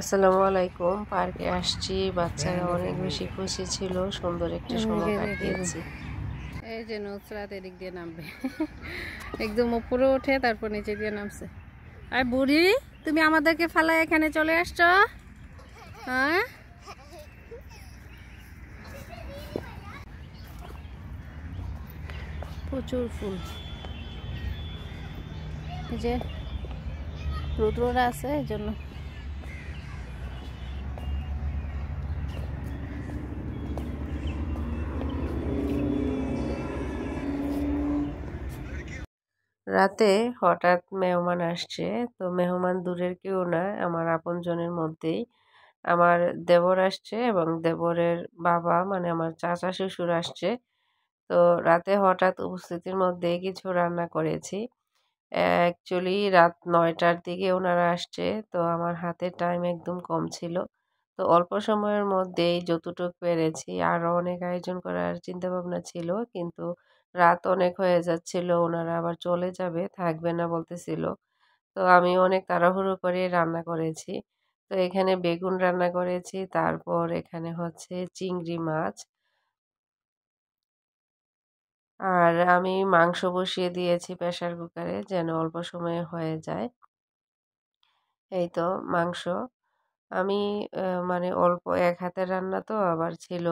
আসসালামু আলাইকুম পার্কে আসছি বাচ্চারা হ্যাঁ, অনেক হ্যাঁ, বেশি হ্যাঁ। খুশি ছিল সুন্দর একটা সময় কাটিয়েছি এই যে নুসরাত এদিক দিয়ে নামবে একদম উপরে ওঠে তারপর নিচে দিয়ে নামছে আর বুড়ি তুমি আমাদেরকে ফালাই এখানে চলে আসছো হ্যাঁ প্রচুর ফুল যে রৌদ্ররা আছে এই জন্য রাতে হঠাৎ মেহমান আসছে তো মেহমান দূরের কেউ না আমার আপনজনের মধ্যেই আমার দেবর আসছে এবং দেবরের বাবা মানে আমার চাচা শ্বশুর আসছে তো রাতে হঠাৎ উপস্থিতির মধ্যে কিছু রান্না করেছি অ্যাকচুয়ালি রাত নয়টার দিকে ওনারা আসছে তো আমার হাতে টাইম একদম কম ছিল তো অল্প সময়ের মধ্যেই যতটুক পেরেছি আরও অনেক আয়োজন করার চিন্তাভাবনা ছিল কিন্তু রাত অনেক হয়ে যাচ্ছিল ওনারা আবার চলে যাবে থাকবে না বলতেছিল তো আমি অনেক তাড়াহুড়ো করে রান্না করেছি তো এখানে বেগুন রান্না করেছি তারপর এখানে হচ্ছে চিংড়ি মাছ আর আমি মাংস বসিয়ে দিয়েছি প্রেশার কুকারে যেন অল্প সময়ে হয়ে যায় এই তো মাংস আমি মানে অল্প এক হাতে রান্না তো আবার ছিল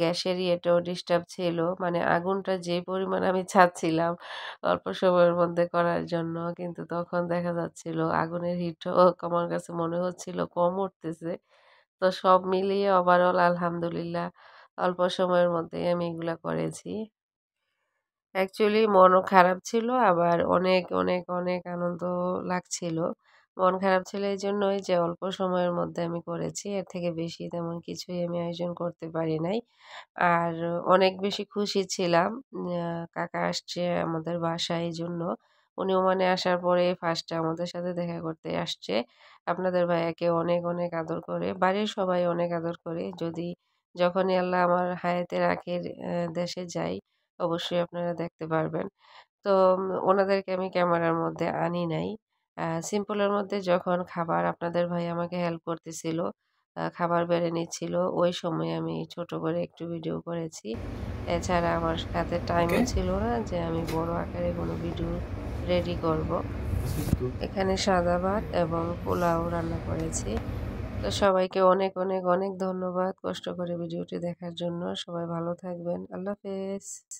গ্যাসের ইয়েটাও ডিস্টার্ব ছিল মানে আগুনটা যে পরিমাণ আমি ছাড়ছিলাম অল্প সময়ের মধ্যে করার জন্য কিন্তু তখন দেখা যাচ্ছিল আগুনের হিটও আমার কাছে মনে হচ্ছিল কম উঠতেছে তো সব মিলিয়ে ওভারঅল আলহামদুলিল্লাহ অল্প সময়ের মধ্যেই আমি এগুলো করেছি অ্যাকচুয়ালি মনও খারাপ ছিল আবার অনেক অনেক অনেক আনন্দ লাগছিল মন খারাপ ছিল এই জন্যই যে অল্প সময়ের মধ্যে আমি করেছি এর থেকে বেশি তেমন কিছুই আমি আয়োজন করতে পারি নাই আর অনেক বেশি খুশি ছিলাম কাকা আসছে আমাদের বাসায় এই জন্য উনি ওমানে আসার পরে ফার্স্টে আমাদের সাথে দেখা করতে আসছে আপনাদের ভাইয়াকে অনেক অনেক আদর করে বাড়ির সবাই অনেক আদর করে যদি যখনই আল্লাহ আমার হায়াতে রাখে দেশে যাই অবশ্যই আপনারা দেখতে পারবেন তো ওনাদেরকে আমি ক্যামেরার মধ্যে আনি নাই সিম্পলের মধ্যে যখন খাবার আপনাদের ভাই আমাকে হেল্প করতেছিল খাবার বেড়ে নিচ্ছিল ওই সময় আমি ছোট করে একটু ভিডিও করেছি এছাড়া আমার সাথে টাইমও ছিল না যে আমি বড় আকারে কোনো ভিডিও রেডি করব। এখানে সাদা ভাত এবং পোলাও রান্না করেছি তো সবাইকে অনেক অনেক অনেক ধন্যবাদ কষ্ট করে ভিডিওটি দেখার জন্য সবাই ভালো থাকবেন আল্লাহ হাফেজ